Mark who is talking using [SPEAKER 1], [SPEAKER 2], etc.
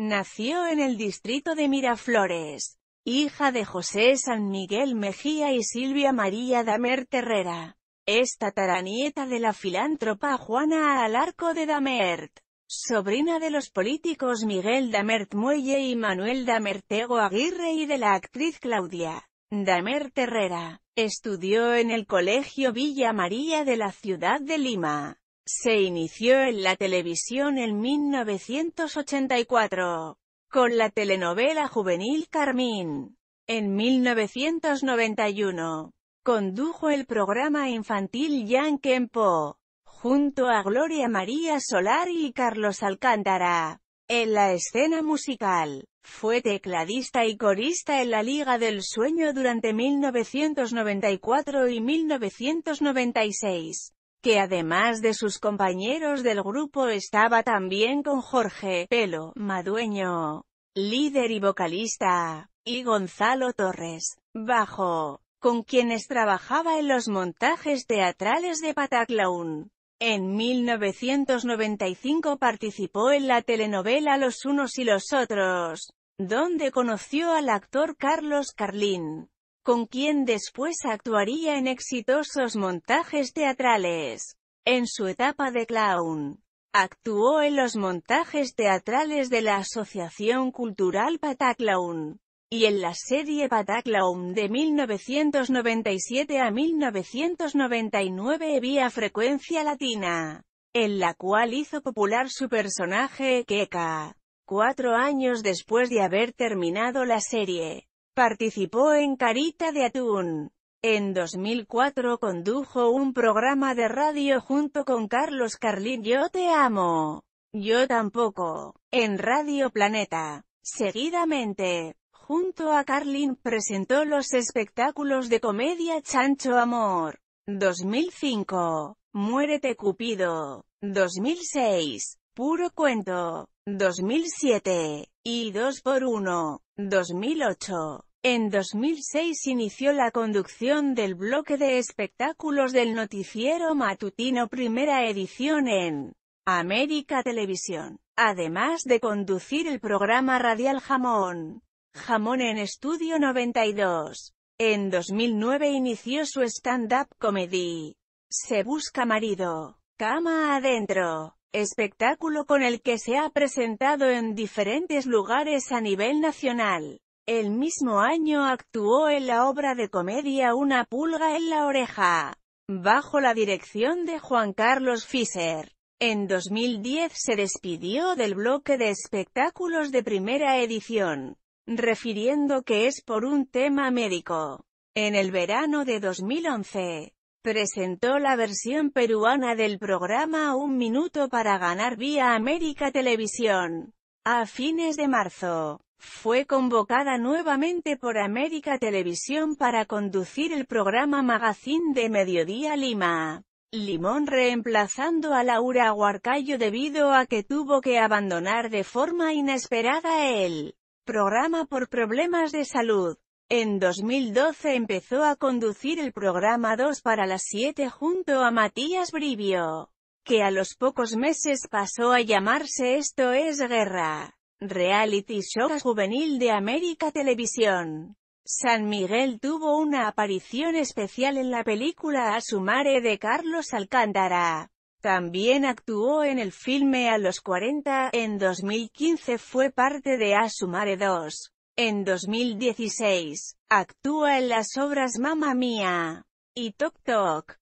[SPEAKER 1] Nació en el distrito de Miraflores. Hija de José San Miguel Mejía y Silvia María Damer Terrera. Es tataranieta de la filántropa Juana Alarco de Damert. Sobrina de los políticos Miguel Damert Muelle y Manuel Damertego Aguirre y de la actriz Claudia Damer Terrera. Estudió en el Colegio Villa María de la ciudad de Lima. Se inició en la televisión en 1984, con la telenovela juvenil Carmín. En 1991, condujo el programa infantil Yan Kempo, junto a Gloria María Solar y Carlos Alcántara. En la escena musical, fue tecladista y corista en la Liga del Sueño durante 1994 y 1996 que además de sus compañeros del grupo estaba también con Jorge Pelo Madueño, líder y vocalista, y Gonzalo Torres, bajo, con quienes trabajaba en los montajes teatrales de Pataclaún. En 1995 participó en la telenovela Los unos y los otros, donde conoció al actor Carlos Carlín con quien después actuaría en exitosos montajes teatrales. En su etapa de clown, actuó en los montajes teatrales de la Asociación Cultural Pataclown y en la serie Pataclaun de 1997 a 1999 vía Frecuencia Latina, en la cual hizo popular su personaje Keka, cuatro años después de haber terminado la serie. Participó en Carita de Atún. En 2004 condujo un programa de radio junto con Carlos Carlin Yo te amo. Yo tampoco. En Radio Planeta. Seguidamente, junto a Carlin presentó los espectáculos de comedia Chancho Amor. 2005. Muérete Cupido. 2006. Puro Cuento. 2007. Y 2 por 1. 2008. En 2006 inició la conducción del bloque de espectáculos del noticiero matutino primera edición en América Televisión, además de conducir el programa radial Jamón, Jamón en Estudio 92. En 2009 inició su stand-up comedy, Se busca marido, cama adentro, espectáculo con el que se ha presentado en diferentes lugares a nivel nacional. El mismo año actuó en la obra de comedia Una pulga en la oreja, bajo la dirección de Juan Carlos Fischer. En 2010 se despidió del bloque de espectáculos de primera edición, refiriendo que es por un tema médico. En el verano de 2011, presentó la versión peruana del programa Un Minuto para Ganar vía América Televisión. A fines de marzo, fue convocada nuevamente por América Televisión para conducir el programa Magazine de Mediodía Lima. Limón reemplazando a Laura Huarcayo debido a que tuvo que abandonar de forma inesperada el programa por problemas de salud. En 2012 empezó a conducir el programa 2 para las 7 junto a Matías Brivio que a los pocos meses pasó a llamarse Esto es Guerra, reality show juvenil de América Televisión. San Miguel tuvo una aparición especial en la película Asumare de Carlos Alcántara. También actuó en el filme A los 40, en 2015 fue parte de Asumare 2. En 2016, actúa en las obras Mamma Mía y Tok Tok.